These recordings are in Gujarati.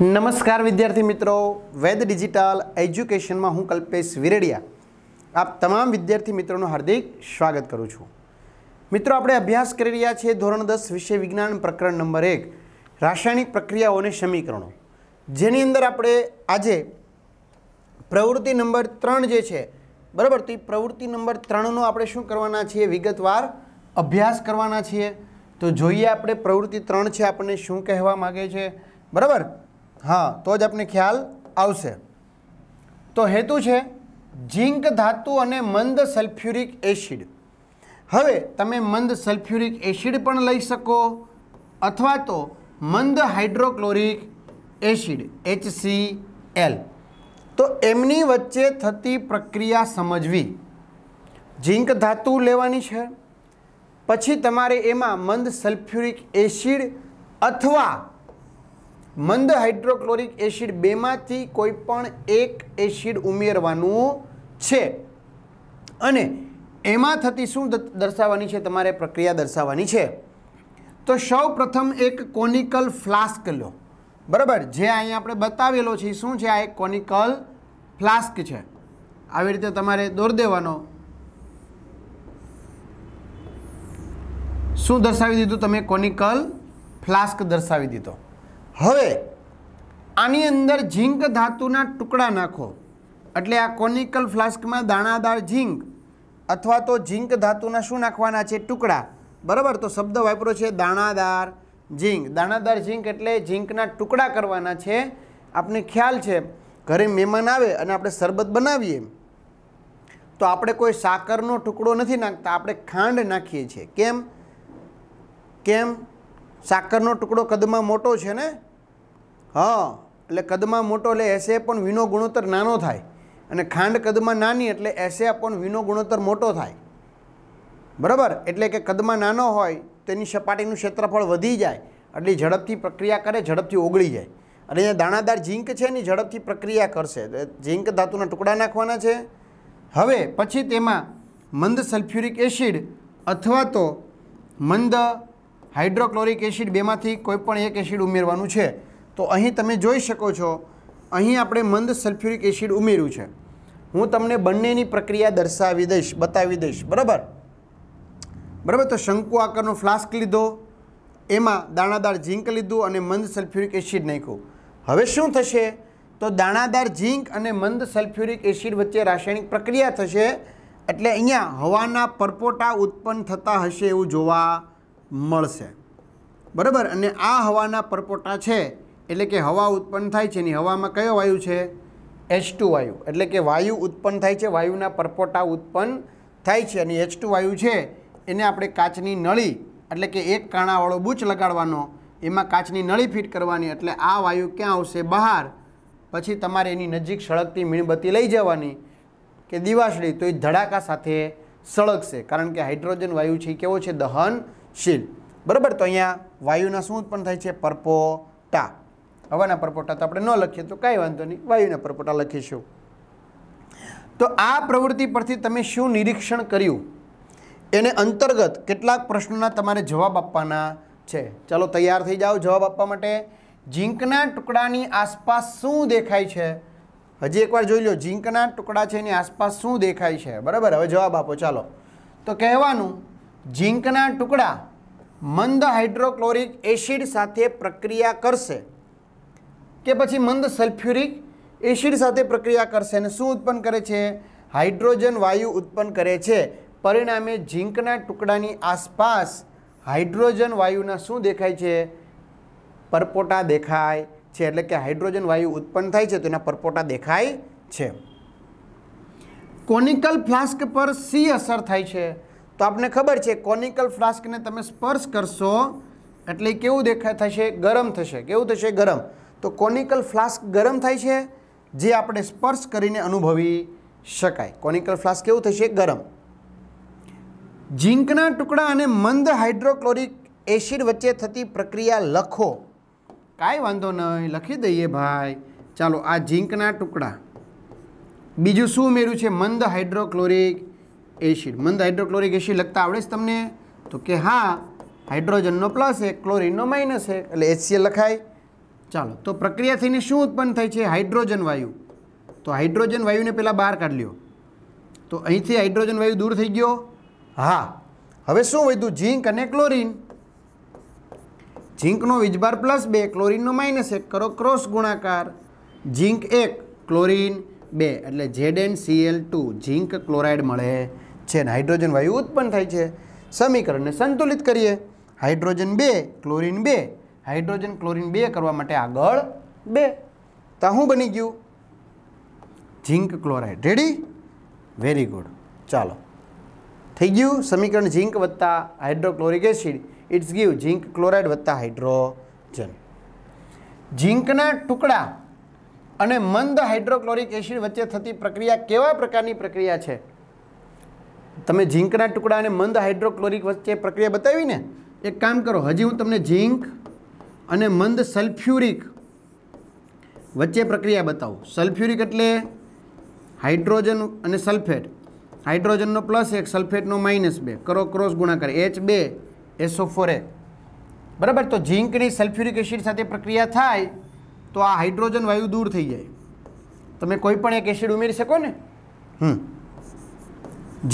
નમસ્કાર વિદ્યાર્થી મિત્રો વેદ ડિજિટલ એજ્યુકેશનમાં હું કલ્પેશ વિરેડિયા આપ તમામ વિદ્યાર્થી મિત્રોનું હાર્દિક સ્વાગત કરું છું મિત્રો આપણે અભ્યાસ કરી રહ્યા છીએ ધોરણ દસ વિશે વિજ્ઞાન પ્રકરણ નંબર એક રાસાયણિક પ્રક્રિયાઓને સમીકરણો જેની અંદર આપણે આજે પ્રવૃત્તિ નંબર ત્રણ જે છે બરાબર તો એ પ્રવૃત્તિ નંબર ત્રણનો આપણે શું કરવાના છીએ વિગતવાર અભ્યાસ કરવાના છીએ તો જોઈએ આપણે પ્રવૃત્તિ ત્રણ છે આપણને શું કહેવા માગે છે બરાબર હા તો જ આપને ખ્યાલ આવશે તો હેતુ છે ઝીંક ધાતુ અને મંદ સલ્ફ્યુરિક એસિડ હવે તમે મંદ સલ્ફ્યુરિક એસિડ પણ લઈ શકો અથવા તો મંદ hydrochloric acid H C L તો એમની વચ્ચે થતી પ્રક્રિયા સમજવી ઝીંક ધાતુ લેવાની છે પછી તમારે એમાં મંદ સલ્ફ્યુરિક એસિડ અથવા મંદ હાઇડ્રોક્લોરિક એસિડ બેમાંથી કોઈ પણ એક એસિડ ઉમેરવાનું છે અને એમાં થતી શું દર્શાવવાની છે તમારે પ્રક્રિયા દર્શાવવાની છે તો સૌ પ્રથમ એક કોનિકલ ફ્લાસ્ક લો બરાબર જે અહીંયા આપણે બતાવેલો છે શું છે આ એક કોનિકલ ફ્લાસ્ક છે આવી રીતે તમારે દોર દેવાનો શું દર્શાવી દીધું તમે કોનિકલ ફ્લાસ્ક દર્શાવી દીધો હવે આની અંદર ઝીંક ધાતુના ટુકડા નાખો એટલે આ કોનિકલ ફ્લાસ્કમાં દાણાદાર ઝીંક અથવા તો ઝીંક ધાતુના શું નાખવાના છે ટુકડા બરાબર તો શબ્દ વાપરો છે દાણાદાર ઝીંક દાણાદાર ઝીંક એટલે ઝીંકના ટુકડા કરવાના છે આપણે ખ્યાલ છે ઘરે મહેમાન આવે અને આપણે શરબત બનાવીએ તો આપણે કોઈ સાકરનો ટુકડો નથી નાખતા આપણે ખાંડ નાખીએ છીએ કેમ કેમ સાકરનો ટુકડો કદમાં મોટો છે ને હા એટલે કદમાં મોટો એટલે એસે પણ વિનો ગુણોત્તર નાનો થાય અને ખાંડ કદમાં નાની એટલે એસે પણ વિનો ગુણોત્તર મોટો થાય બરાબર એટલે કે કદમાં નાનો હોય તેની સપાટીનું ક્ષેત્રફળ વધી જાય એટલે ઝડપથી પ્રક્રિયા કરે ઝડપથી ઓગળી જાય અને અહીંયા દાણાદાર ઝીંક છે એની ઝડપથી પ્રક્રિયા કરશે ઝીંક ધાતુના ટુકડા નાખવાના છે હવે પછી તેમાં મંદ સલ્ફ્યુરિક એસિડ અથવા તો મંદ હાઇડ્રોક્લોરિક એસિડ બેમાંથી કોઈપણ એક એસિડ ઉમેરવાનું છે તો અહીં તમે જોઈ શકો છો અહીં આપણે મંદ સલ્ફ્યુરિક એસિડ ઉમેર્યું છે હું તમને બંનેની પ્રક્રિયા દર્શાવી દઈશ બતાવી દઈશ બરાબર બરાબર તો શંકુ આકારનો ફ્લાસ્ક લીધો એમાં દાણાદાર ઝીંક લીધું અને મંદ સલ્ફ્યુરિક એસિડ નાખ્યું હવે શું થશે તો દાણાદાર ઝીંક અને મંદ સલ્ફ્યુરિક એસિડ વચ્ચે રાસાયણિક પ્રક્રિયા થશે એટલે અહીંયા હવાના પરપોટા ઉત્પન્ન થતા હશે એવું જોવા મળશે બરાબર અને આ હવાના પરપોટા છે એટલે કે હવા ઉત્પન્ન થાય છે એની હવામાં કયો વાયુ છે એચ ટુ વાયુ એટલે કે વાયુ ઉત્પન્ન થાય છે વાયુના પરપોટા ઉત્પન્ન થાય છે અને એચ વાયુ છે એને આપણે કાચની નળી એટલે કે એક કાણાવાળો બૂચ લગાડવાનો એમાં કાચની નળી ફિટ કરવાની એટલે આ વાયુ ક્યાં આવશે બહાર પછી તમારે એની નજીક સળગતી મીણબત્તી લઈ જવાની કે દિવાસળી તો એ ધડાકા સાથે સળગશે કારણ કે હાઇડ્રોજન વાયુ છે કેવો છે દહન શીલ બરાબર તો અહીંયા વાયુના શું ઉત્પન્ન થાય છે પરપોટા હવાના પરપોટા તો આપણે ન લખીએ તો કાંઈ વાંધો નહીં વાયુના પરપોટા લખીશું તો આ પ્રવૃત્તિ પરથી તમે શું નિરીક્ષણ કર્યું એને અંતર્ગત કેટલાક પ્રશ્નોના તમારે જવાબ આપવાના છે ચાલો તૈયાર થઈ જાઓ જવાબ આપવા માટે ઝીંકના ટુકડાની આસપાસ શું દેખાય છે હજી એકવાર જોઈ લો ઝીંકના ટુકડા છે એની આસપાસ શું દેખાય છે બરાબર હવે જવાબ આપો ચાલો તો કહેવાનું ઝીંકના ટુકડા મંદ હાઇડ્રોક્લોરિક એસિડ સાથે પ્રક્રિયા કરશે કે પછી મંદ સલ્ફ્યુરિક એસિડ સાથે પ્રક્રિયા કરશે અને શું ઉત્પન્ન કરે છે હાઇડ્રોજન વાયુ ઉત્પન્ન કરે છે પરિણામે ઝીંકના ટુકડાની આસપાસ હાઇડ્રોજન વાયુના શું દેખાય છે પરપોટા દેખાય છે એટલે કે હાઇડ્રોજન વાયુ ઉત્પન્ન થાય છે તો એના પરપોટા દેખાય છે કોનિકલ ફ્લાસ્ક પર સી અસર થાય છે તો આપને ખબર છે કોનિકલ ફ્લાસ્કને તમે સ્પર્શ કરશો એટલે કેવું દેખાય થશે ગરમ થશે કેવું થશે ગરમ તો કોનિકલ ફ્લાસ્ક ગરમ થાય છે જે આપણે સ્પર્શ કરીને અનુભવી શકાય કોનિકલ ફ્લાસ્ક કેવું થશે ગરમ ઝીંકના ટુકડા અને મંદ હાઇડ્રોક્લોરિક એસિડ વચ્ચે થતી પ્રક્રિયા લખો કાંઈ વાંધો નહીં લખી દઈએ ભાઈ ચાલો આ ઝીંકના ટુકડા બીજું શું ઉમેર્યું છે મંદ હાઇડ્રોક્લોરિક એસિડ મંદ હાઇડ્રોક્લોરિક એસિડ લખતા આવડે છે તમને તો કે હા હાઇડ્રોજનનો પ્લસ એક ક્લોરિનનો માઇનસ એટલે એચસીએલ લખાય ચાલો તો પ્રક્રિયા થઈને શું ઉત્પન્ન થાય છે હાઇડ્રોજન વાયુ તો હાઇડ્રોજન વાયુને પહેલાં બહાર કાઢી લ્યો તો અહીંથી હાઇડ્રોજન વાયુ દૂર થઈ ગયો હા હવે શું વધ્યું ઝીંક અને ક્લોરિન ઝીંકનો વીજભાર પ્લસ બે ક્લોરિનનો માઇનસ એક કરો ક્રોસ ગુણાકાર ઝીંક એક ક્લોરિન બે એટલે Z N CL two zinc chloride મળે છે ને હાઇડ્રોજન વાયુ ઉત્પન્ન થાય છે સમીકરણને સંતુલિત કરીએ હાઇડ્રોજન બે ક્લોરિન બે હાઇડ્રોજન ક્લોરિન બે કરવા માટે આગળ બે તો હું બની ગયું zinc chloride ready very good ચાલો થઈ ગયું સમીકરણ ઝીંક વત્તા hydrochloric acid it's give zinc chloride વત્તા હાઇડ્રોજન ઝીંકના ટુકડા અને મંદ હાઇડ્રોક્લોરિક એસિડ વચ્ચે થતી પ્રક્રિયા કેવા પ્રકારની પ્રક્રિયા છે તમે ઝીંકના ટુકડા અને મંદ હાઇડ્રોક્લોરિક વચ્ચે પ્રક્રિયા બતાવીને એક કામ કરો હજી હું તમને ઝીંક અને મંદ સલ્ફ્યુરિક વચ્ચે પ્રક્રિયા બતાવું સલ્ફ્યુરિક એટલે હાઇડ્રોજન અને સલ્ફેટ હાઇડ્રોજનનો પ્લસ એક સલ્ફેટનો માઇનસ બે કરો ક્રોસ ગુણાકાર એચ બે એસો ફોર એ બરાબર તો ઝીંકની સલ્ફ્યુરિક એસિડ સાથે પ્રક્રિયા થાય તો આ હાઇડ્રોજન વાયુ દૂર થઈ જાય તમે કોઈ પણ એક એસિડ ઉમેરી શકો ને હમ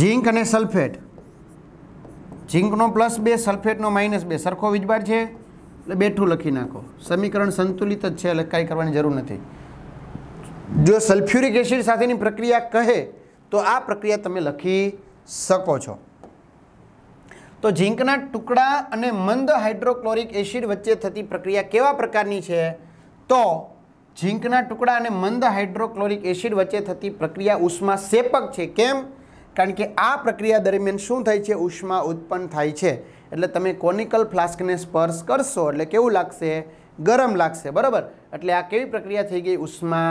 ઝીંક અને સલ્ફેટ ઝીંકનો પ્લસ બે સલ્ફેટનો માઇનસ બે સરખો વીજભાર છે એટલે બેઠું લખી નાખો સમીકરણ સંતુલિત જ છે એટલે કાંઈ કરવાની જરૂર નથી જો સલ્ફ્યુરિક એસિડ સાથેની પ્રક્રિયા કહે તો આ પ્રક્રિયા તમે લખી શકો છો તો ઝીંકના ટુકડા અને મંદ હાઇડ્રોક્લોરિક એસિડ વચ્ચે થતી પ્રક્રિયા કેવા પ્રકારની છે તો ઝીંકના ટુકડા અને મંદ હાઇડ્રોક્લોરિક એસિડ વચ્ચે થતી પ્રક્રિયા ઉષ્મા સેપક છે કેમ કારણ કે આ પ્રક્રિયા દરમિયાન શું થાય છે ઉષ્મા ઉત્પન્ન થાય છે એટલે તમે કોનિકલ ફ્લાસ્કને સ્પર્શ કરશો એટલે કેવું લાગશે ગરમ લાગશે બરાબર એટલે આ કેવી પ્રક્રિયા થઈ ગઈ ઉષ્મા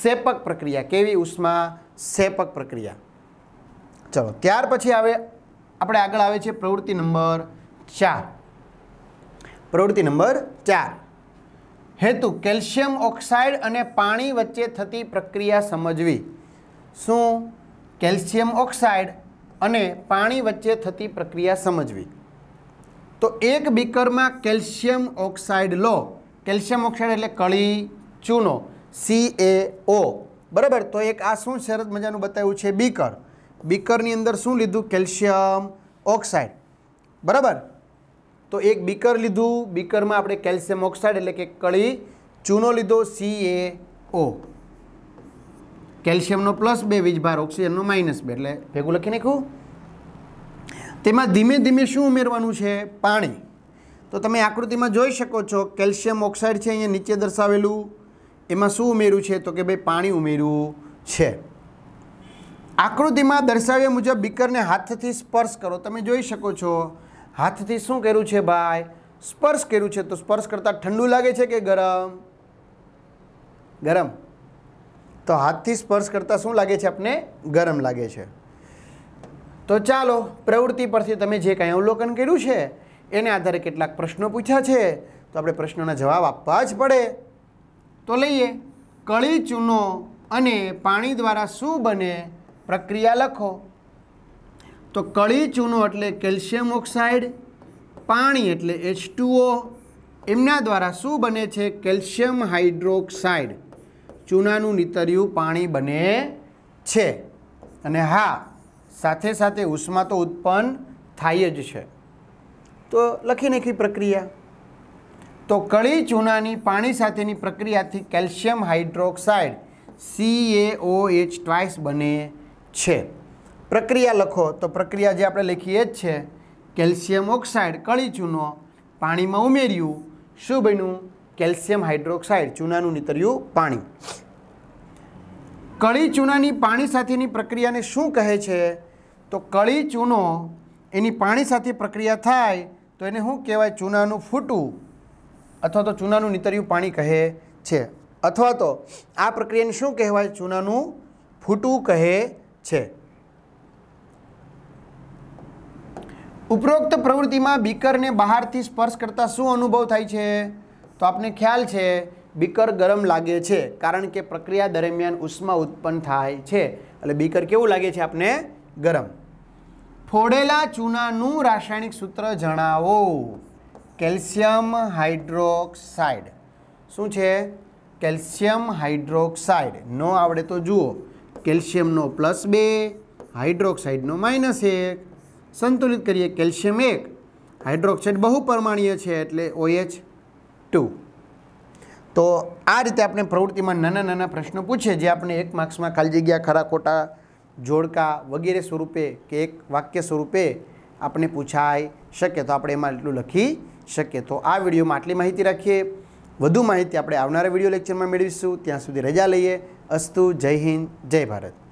સેપક પ્રક્રિયા કેવી ઉષ્મા સેપક પ્રક્રિયા ચલો ત્યાર પછી આવે આપણે આગળ આવે છે પ્રવૃત્તિ નંબર ચાર પ્રવૃત્તિ નંબર ચાર હેતુ કેલ્શિયમ ઓક્સાઇડ અને પાણી વચ્ચે થતી પ્રક્રિયા સમજવી શું કેલ્શિયમ ઓક્સાઇડ અને પાણી વચ્ચે થતી પ્રક્રિયા સમજવી તો એક બીકરમાં કેલ્શિયમ ઓક્સાઇડ લો કેલ્શિયમ ઓક્સાઇડ એટલે કળી ચૂનો સી એ ઓ બરાબર તો એક આ શું સરસ મજાનું બતાવ્યું છે બીકર બીકરની અંદર શું લીધું કેલ્શિયમ ઓક્સાઇડ બરાબર તો એક બીકર લીધું બીકરમાં આપણે કેલ્શિયમ ઓક્સાઇડ એટલે કે કળી ચૂનો લીધો સી એ ઓ કેલ્શિયમનો પ્લસ બે વીજભાર ઓક્સિજનનો માઇનસ બે એટલે ભેગું લખી નાખ્યું તેમાં ધીમે ધીમે શું ઉમેરવાનું છે પાણી તો તમે આકૃતિમાં જોઈ શકો છો કેલ્શિયમ ઓક્સાઇડ છે અહીંયા નીચે દર્શાવેલું એમાં શું ઉમેર્યું છે તો કે ભાઈ પાણી ઉમેર્યું છે આકૃતિમાં દર્શાવ્યા મુજબ બીકરને હાથથી સ્પર્શ કરો તમે જોઈ શકો છો હાથથી શું કર્યું છે ભાઈ સ્પર્શ કર્યું છે તો સ્પર્શ કરતાં ઠંડુ લાગે છે કે ગરમ ગરમ તો હાથથી સ્પર્શ કરતાં શું લાગે છે આપને ગરમ લાગે છે તો ચાલો પ્રવૃત્તિ પરથી તમે જે કાંઈ અવલોકન કર્યું છે એને આધારે કેટલાક પ્રશ્નો પૂછ્યા છે તો આપણે પ્રશ્નોના જવાબ આપવા જ પડે તો લઈએ કળી ચૂનો અને પાણી દ્વારા શું બને પ્રક્રિયા લખો તો કળી ચૂનો એટલે કેલ્શિયમ ઓક્સાઇડ પાણી એટલે એચ એમના દ્વારા શું બને છે કેલ્શિયમ હાઇડ્રોક્સાઇડ ચૂનાનું નીતર્યું પાણી બને છે અને હા સાથે સાથે ઉષ્મા તો ઉત્પન્ન થાય જ છે તો લખી નાખી પ્રક્રિયા તો કળી ચૂનાની પાણી સાથેની પ્રક્રિયાથી calcium hydroxide C A O H twice બને છે પ્રક્રિયા લખો તો પ્રક્રિયા જે આપણે લખીએ જ છે કેલ્શિયમ ઓક્સાઇડ કળી ચૂનો પાણીમાં ઉમેર્યું શું બન્યું કેલ્શિયમ હાઇડ્રોક્સાઇડ ચૂનાનું નીતર્યું પાણી કળી ચૂનાની પાણી સાથેની પ્રક્રિયાને શું કહે છે તો કળી ચૂનો એની પાણી સાથે પ્રક્રિયા થાય તો એને શું કહેવાય ચૂનાનું ફૂટું અથવા તો ચૂનાનું નીતર્યું પાણી કહે છે અથવા તો આ પ્રક્રિયાને શું કહેવાય ચૂનાનું ફૂટું કહે છે ઉપરોક્ત પ્રવૃત્તિમાં બીકરને બહારથી સ્પર્શ કરતાં શું અનુભવ થાય છે તો આપને ખ્યાલ છે બીકર ગરમ લાગે છે કારણ કે પ્રક્રિયા દરમિયાન ઉષ્મા ઉત્પન્ન થાય છે એટલે બીકર કેવું લાગે છે આપને ગરમ ફોડેલા ચૂનાનું રાસાયણિક સૂત્ર જણાવો કેલ્શિયમ હાઇડ્રોક્સાઇડ શું છે કેલ્શિયમ હાઇડ્રોક્સાઇડ ન આવડે તો જુઓ કેલ્શિયમનો પ્લસ બે હાઇડ્રોક્સાઇડનો માઇનસ એક સંતુલિત કરીએ કેલ્શિયમ એક હાઇડ્રોક્સાઇડ બહુ પરમાણીય છે એટલે ઓએચ ટુ તો આ રીતે આપણે પ્રવૃત્તિમાં નાના નાના પ્રશ્નો પૂછે જે આપણે એક માર્ક્સમાં ખાલી જગ્યા ખરા ખોટા જોડકા વગેરે સ્વરૂપે કે એક વાક્ય સ્વરૂપે આપણે પૂછાય શકે તો આપણે એમાં એટલું લખી શકીએ તો આ વિડીયોમાં આટલી માહિતી રાખીએ વધુ માહિતી આપણે આવનારા વિડીયો લેક્ચરમાં મેળવીશું ત્યાં સુધી રજા લઈએ અસ્તુ જય હિન્દ જય ભારત